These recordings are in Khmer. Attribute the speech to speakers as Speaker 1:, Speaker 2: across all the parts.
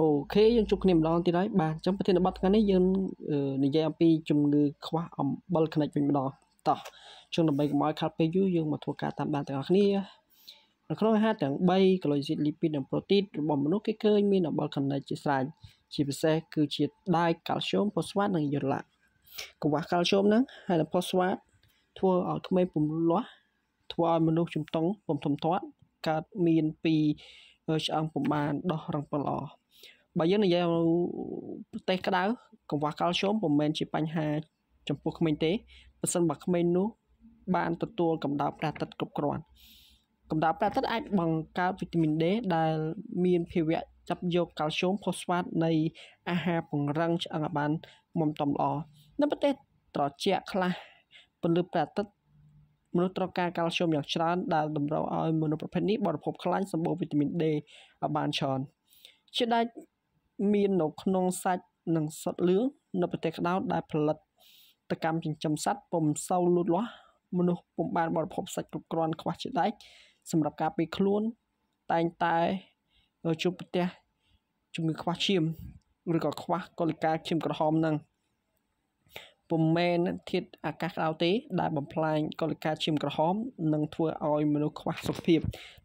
Speaker 1: អូខេយើងជួបគ្នាម្ដងទៀតហើយបាទអញ្ចឹងប្រធានបទថ្ងៃនេះយើងនិយាយអំពីជំងឺខ្វះអំបិលខ្និចវិញម្ដងតោះជុំដើម្បីកុំឲ្យខាត់ពេលយូរយើងមកធ្វើការតាមដានទាំងអស់គ្នានៅក្នុងអាហារទាំង3ក្លូស៊ីតលីពីតនិងប្រូតេអ៊ីនរបស់មនុស្សគេឃើញមានអំបិលខ្និចជាស្រេចជាពិសេសគឺជាដាយកាល់ស្យូមផូស្វាតនិងយូរ៉ាកង្វះកាល់ស្យូមហ្នឹងហើយនឹងផូស្វាត ធ្វើឲ្យក្មេងពំលាស់ធ្វើឲ្យមនុស្សជំទង់ពំធំធាត់កើតមានពីឆ្អឹងពំបានដោះរងពលល្អបើយើងនិយាយប្រទេសក្តៅកង្វះកាល់ស្យូមពុំមែនជាបញ្ហា ចំពោះក្មេងទេបើសិនបើក្មេងនោះបានទទួលកម្ដៅព្រះអាទិត្យគ្រប់គ្រាន់កម្ដៅព្រះអាទិត្យអាចបង្កើតវីតាមីន D ដែលមានភាវៈចាប់យកកាល់ស្យូមផូស្វាតនៃអាហារពង្រឹងឆ្អឹងឲ្យបានមុំតំល្អនៅប្រទេសត្រជាក់ខ្លះពន្លឺព្រះអាទិត្យមនុស្សត្រូវការកាល់ស្យូមយ៉ាងច្រើនដែលតម្រូវឲ្យមនុស្សប្រភេទនេះបរិភោគខ្លាញ់សម្បូរវីតាមីន D ឲ្យបានច្រើនជាដាច់មាននៅក្នុងសាច់និងសុតលឿងនៅប្រទេសក្តៅដែលផលិត តកម្មចិញ្ចឹមសត្វពុំសូវលូតលាស់មនុស្សពុំបាន បរិភោគសាច់គ្រប់គ្រាន់ខ្វះជាដាច់សម្រាប់ការពារខ្លួនតែងតែជួបប្រទះជំងឺខ្វះឈាមឬក៏ខ្វះកលិកាឈាមក្រហមនឹងពុំមែនធាតុអាកាសក្តៅទេដែលបំផ្លាញកលិកាឈាមក្រហមនិងធ្វើឲ្យមនុស្សខ្វះសុខភាព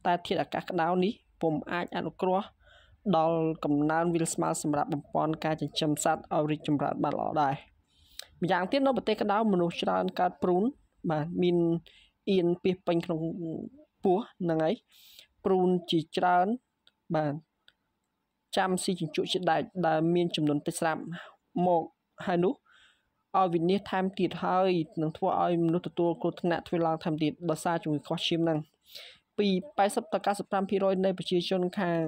Speaker 1: តែ ធាតុអាកាសក្តៅនេះពុំអាចអនុគ្រោះដល់កំណើនវាលស្មៅសម្រាប់បំពន់ការចិញ្ចឹមសត្វឲ្យរីកចម្រើនបានល្អដែរម្យ៉ាងទៀតនៅប្រទេសកណ្ដាលមនុស្សច្រើនកើតព្រូនបាទមានអៀនពីពេញក្នុងពោះហ្នឹងហើយព្រូនជាច្រើនបាទចាំស៊ីជញ្ជក់ជាដាច់ដែលមានចំនួនតិចស្រាប់មកហើយនោះឲ្យវិនិច្ឆ័យថែមទៀតហើយ នឹងធ្វើឲ្យមនុស្សទទួលគ្រោះថ្នាក់ធ្វើឡើងថែមទៀតដោយសារជំងឺខ្វះឈាមហ្នឹងពី80ទៅ95%នៃប្រជាជនខាង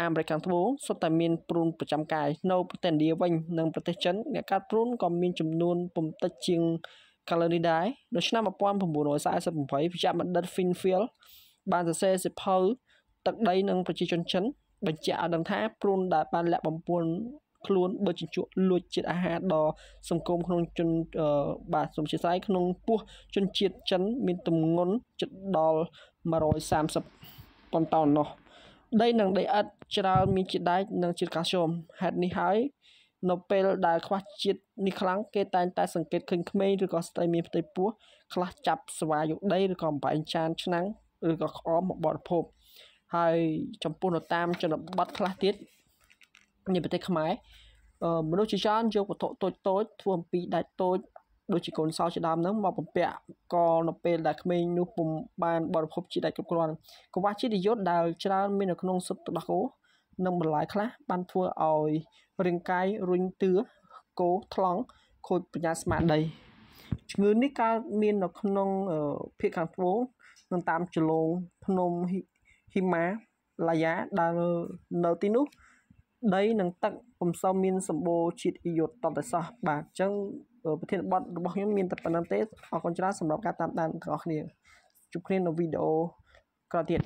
Speaker 1: អាមេរិកខាងត្បូងសុទ្ធតែមានព្រូនប្រចាំកាយនៅប្រទេសឥណ្ឌាវិញនិងប្រទេសចិនអ្នកកាត់ព្រូនក៏មានចំនួនពំតិចជាងកាឡូរីដែរនៅឆ្នាំ1948វិជ្ជបណ្ឌិត Finfield បានសរសេរសៀវភៅទឹកដីនិងប្រជាជនចិន បញ្ជាក់ឲ្យដឹងថាព្រូនដែលបានលាក់បំពួនខ្លួនបើជញ្ជក់លួចជាតិអាហារដល់សង្គមក្នុងជនបាទសំជាស្រ័យក្នុងពោះជនជាតិចិនមានទម្ងន់ចិត្តដល់130ប៉ុន្តែនោះដីនិងដីឥដ្ឋច្រើនមានជាតិដែកនិងជាតិកាល់ស្យូមហេតុនេះហើយ នៅពេលដែលខ្វះជាតិនេះខ្លាំងគេតែងតែសង្កេតឃើញក្មេងឬក៏ស្ត្រីមានផ្ទៃពោះខ្លះចាប់ស្វាយកដីឬក៏បំបែងចាន ឆ្នាំងឬក៏ក្អមមកបរិភោគហើយចំពោះនៅតាមចំណបត្តិខ្លះទៀតនៃប្រទេសខ្មែរមនុស្សជាច្រើនយកវត្ថុតូចតូចធ្វើអំពីដែកតូចដូចជាកូនសោជាដើមហ្នឹងមកបំពាក់កនៅពេលដែលក្មេងនោះពុំបានបរិភពជាតិដាច់គ្រប់គ្រាន់កង្វះជាតិយុទ្ធដែលច្រើនមាននៅក្នុងសុទ្ធរបស់គោនិងបន្លាយខ្លះបានធ្វើឲ្យរាងកាយរុញទឿគោថ្លង់ខូចបញ្ញាស្មារតីជំងឺនេះកើតមាននៅក្នុងភាគខាងត្បូងនិងតាមចលងភ្នំហ៊ីម៉ាឡាយ៉ាដែលនៅទីនោះដីនិងទឹកពុំសូវមានសម្បូរជាតិអ៊ីយ៉ូតតតែសោះបាទអញ្ចឹងប្រធានបទរបស់ខ្ញុំមានតែប៉ុណ្ណឹងទេអរគុណច្រើនសម្រាប់ការតាមដានទាំងអស់គ្នាជួបគ្នានៅវីដេអូក្រោយទៀត